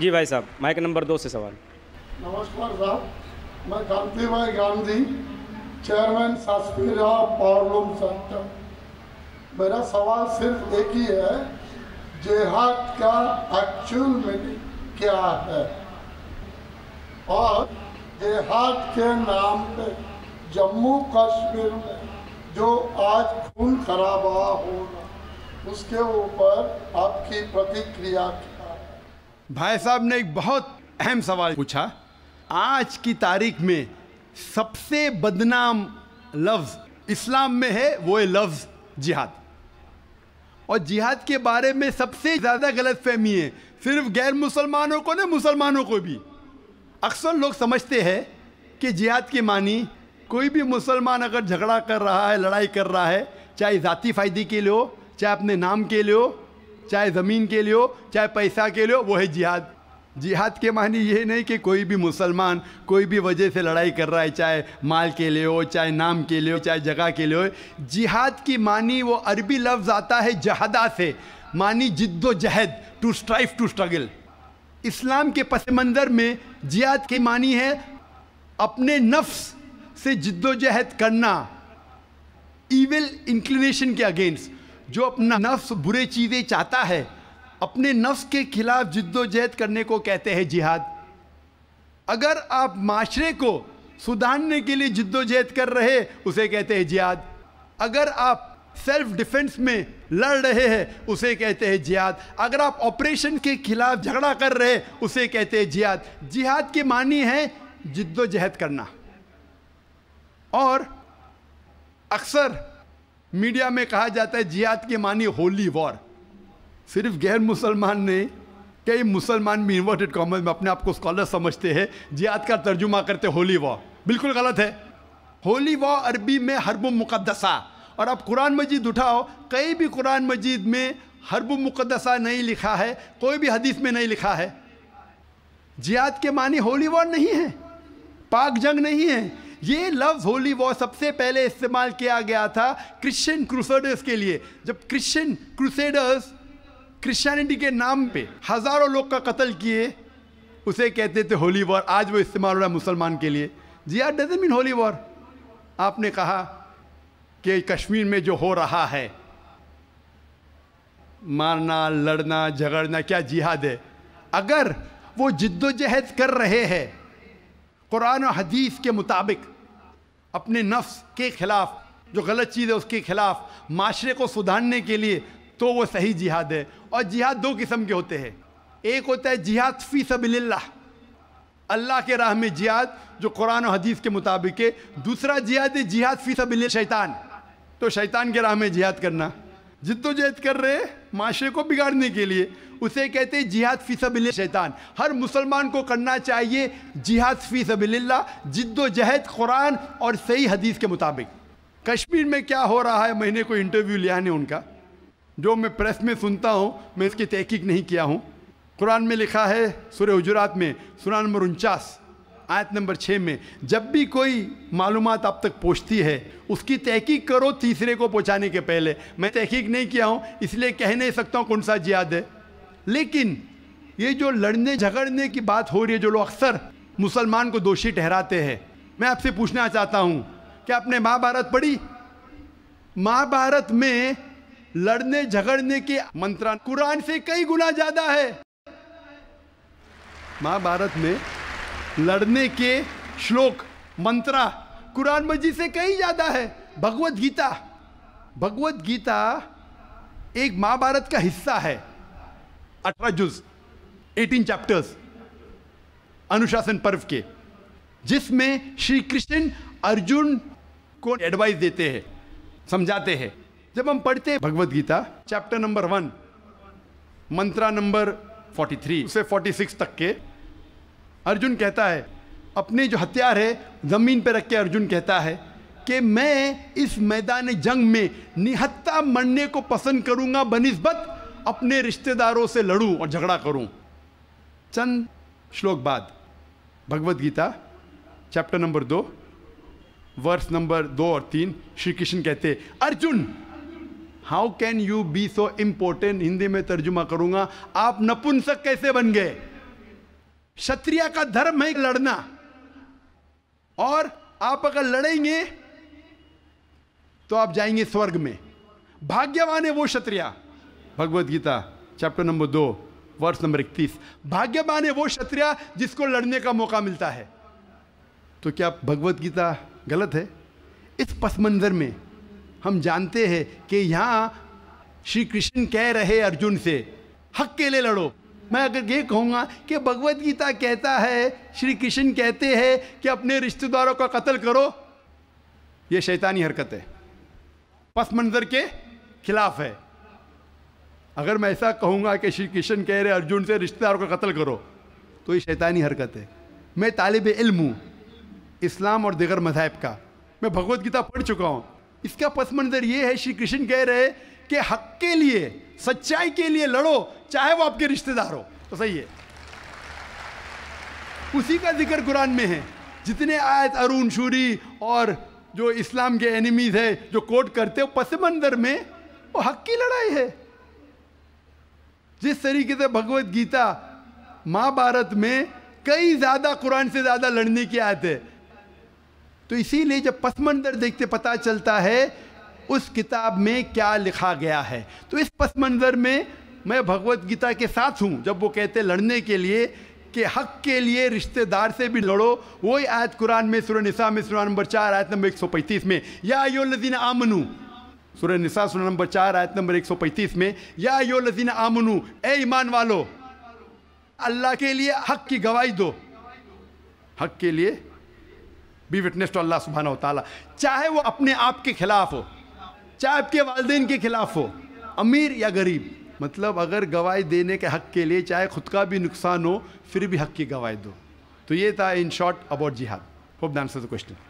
जी भाई साहब mic number दो से सवाल नमस्कार साहब मैं कांति भाई गांधी चेयरमैन सासपीरा पावरलूम सेंटर मेरा सवाल सिर्फ एक ही है जेहाद का एक्चुअल मीनिंग क्या है और जेहाद के नाम पे जम्मू कश्मीर में जो आज खून खराबा हो रहा उसके ऊपर आपकी प्रतिक्रिया की भाई साहब ने एक बहुत अहम सवाल पूछा आज की तारीख में सबसे बदनाम लफ्ज़ इस्लाम में है वो है लफ्ज़ जिहाद और जिहाद के बारे में सबसे ज़्यादा गलत फहमी है सिर्फ गैर मुसलमानों को ना मुसलमानों को भी अक्सर लोग समझते हैं कि जिहाद के मानी कोई भी मुसलमान अगर झगड़ा कर रहा है लड़ाई कर रहा है चाहे ज़ाती फ़ायदे के लिए हो चाहे अपने नाम के लिए हो चाहे ज़मीन के लिए हो चाहे पैसा के लिए हो वो है जिहाद जिहाद के मानी ये नहीं कि कोई भी मुसलमान कोई भी वजह से लड़ाई कर रहा है चाहे माल के लिए हो चाहे नाम के लिए हो चाहे जगह के लिए हो जिहाद की मानी वो अरबी लफ्ज़ आता है जहादा से मानी जिद्दोजहद to strive to struggle Islam के पस मंज़र में जिहाद की मानी है अपने नफ्स से जिद्दोजहद करना इविल इंक्लिनेशन के अगेंस्ट जो अपना नफ्स बुरे चीज़ें चाहता है अपने नफ्स के खिलाफ जिद्दोजहद करने को कहते हैं जिहाद अगर आप माशरे को सुधारने के लिए जिद्दोजहद कर रहे उसे कहते हैं जिहाद अगर आप सेल्फ डिफेंस में लड़ रहे हैं उसे कहते हैं जिहाद अगर आप ऑपरेशन के खिलाफ झगड़ा कर रहे उसे कहते हैं जिहाद जिहाद के मानी है जिद्दोजहद करना और अक्सर मीडिया में कहा जाता है जियात के मानी होली वॉर सिर्फ गैर मुसलमान ने कई मुसलमान भी इन्वर्टेड कॉमर्स में अपने आप को स्कॉलर समझते हैं जियात का तर्जुमा करते होली वॉर बिल्कुल गलत है होली वॉर अरबी में हरब मुकदसा और अब कुरान मजीद उठाओ कई भी कुरान मजीद में हरब मुकदसा नहीं लिखा है कोई भी हदीस में नहीं लिखा है जियात के मानी होली वॉर नहीं है पाक जंग नहीं है ये लफ्ज़ होली वॉर सबसे पहले इस्तेमाल किया गया था क्रिश्चियन क्रूसेडर्स के लिए जब क्रिश्चियन क्रूसेडर्स क्रिश्चियनिटी के नाम पे हज़ारों लोग का कत्ल किए उसे कहते थे होली वॉर आज वो इस्तेमाल हो रहा है मुसलमान के लिए जी आर डजेंट मीन होली वॉर आपने कहा कि कश्मीर में जो हो रहा है मारना लड़ना झगड़ना क्या जिहाद है अगर वो जिद्दोजहद कर रहे हैं कुरान और हदीस के मुताबिक अपने नफ्स के ख़िलाफ़ जो गलत चीज़ है उसके ख़िलाफ़ माशरे को सुधारने के लिए तो वो सही जिहाद है और जिहाद दो किस्म के होते हैं एक होता है जिहाद फ़ी सबिल्ला अल्लाह के राह में जिहाद जो कुरान और हदीस के मुताबिक है दूसरा जिहाद है जिहाद फ़ी सबिल शैतान तो शैतान के राह में जिहाद करना जिद्दोजहद कर रहे माशरे को बिगाड़ने के लिए उसे कहते हैं जिहाद फी सबल शैतान हर मुसलमान को करना चाहिए जिहाद फी सबल्ला जिद्दोजहद कुरान और सही हदीस के मुताबिक कश्मीर में क्या हो रहा है मैंने कोई इंटरव्यू लिया नहीं उनका जो मैं प्रेस में सुनता हूँ मैं इसकी तहकीक नहीं किया हूँ कुरान में लिखा है सुर हजरात में सुरान नंबर उनचास आयत नंबर छः में जब भी कोई मालूम आप तक पहुँचती है उसकी तहकीक करो तीसरे को पहुँचाने के पहले मैं तहकीक नहीं किया हूँ इसलिए कह नहीं सकता हूँ कौन सा जियाद है लेकिन ये जो लड़ने झगड़ने की बात हो रही है जो लोग अक्सर मुसलमान को दोषी ठहराते हैं मैं आपसे पूछना चाहता हूँ कि आपने महाभारत पढ़ी महाभारत में लड़ने झगड़ने के मंत्रा कुरान से कई गुना ज़्यादा है महाभारत में लड़ने के श्लोक मंत्रा कुरान मजीद से कहीं ज़्यादा है भगवत गीता भगवत गीता एक महाभारत का हिस्सा है अठारह जुज एटीन चैप्टर्स अनुशासन पर्व के जिसमें श्री कृष्ण अर्जुन को एडवाइस देते हैं समझाते हैं जब हम पढ़ते हैं Bhagavad Gita chapter number one mantra number 43 से 46 तक के अर्जुन कहता है अपने जो हथियार है ज़मीन पर रख के अर्जुन कहता है कि मैं इस मैदान जंग में निहत्ता मरने को पसंद करूंगा बनिस्बत अपने रिश्तेदारों से लड़ूं और झगड़ा करूं चंद श्लोक बाद भगवत गीता चैप्टर नंबर दो वर्स नंबर दो और तीन श्री कृष्ण कहते Arjun how can you be so important Hindi में तर्जुमा करूंगा आप नपुंसक कैसे बन गए क्षत्रिय का धर्म है लड़ना और आप अगर लड़ेंगे तो आप जाएंगे स्वर्ग में भाग्यवान है वो क्षत्रिय भगवत गीता चैप्टर नंबर दो वर्ष नंबर इकतीस भाग्यवान है वो क्षत्रिय जिसको लड़ने का मौका मिलता है तो क्या भगवत गीता गलत है इस पस मंजर में हम जानते हैं कि यहां श्री कृष्ण कह रहे अर्जुन से हक के लिए लड़ो मैं अगर ये कहूँगा कि भगवत गीता कहता है श्री कृष्ण कहते हैं कि अपने रिश्तेदारों का कत्ल करो ये शैतानी हरकत है पस मंजर के खिलाफ है अगर मैं ऐसा कहूँगा कि श्री कृष्ण कह रहे अर्जुन से रिश्तेदारों का कत्ल करो तो ये शैतानी हरकत है मैं तालब इल्म हूँ इस्लाम और दिगर मजाहब का मैं भगवत गीता पढ़ चुका हूँ इसका पस मंजर ये है श्री कृष्ण कह रहे के हक के लिए सच्चाई के लिए लड़ो चाहे वो आपके रिश्तेदार हो तो सही है उसी का जिक्र कुरान में है जितने आयत अरुण शूरी और जो इस्लाम के एनिमीज है जो कोट करते हो पस में वो हक की लड़ाई है जिस तरीके से भगवत गीता महाभारत में कई ज़्यादा कुरान से ज़्यादा लड़ने की आयत है तो इसीलिए जब पसमंदर देखते पता चलता है उस किताब में क्या लिखा गया है तो इस पस मंज़र में मैं भगवत गीता के साथ हूँ जब वो कहते लड़ने के लिए कि हक के लिए रिश्तेदार से भी लड़ो वही आयत कुरान में सुर निसा में सुरा नंबर चार आयत नंबर एक सौ पैंतीस में या यो लजीन आमनू सुर निसा सुर नंबर चार आयत नंबर एक सौ पैंतीस में या यो लजीन आमनू ए ईमान वालो अल्लाह के लिए हक की गवाही दो हक के लिए बी विटनेस टू अल्लाह सुबहाना ताला चाहे वो अपने आप के खिलाफ हो चाहे आपके वालदे के ख़िलाफ़ हो अमीर या गरीब मतलब अगर गवाही देने के हक़ के लिए चाहे खुद का भी नुकसान हो फिर भी हक़ की गवाही दो तो ये था इन शॉर्ट अबाउट जिहाद hope the answer the question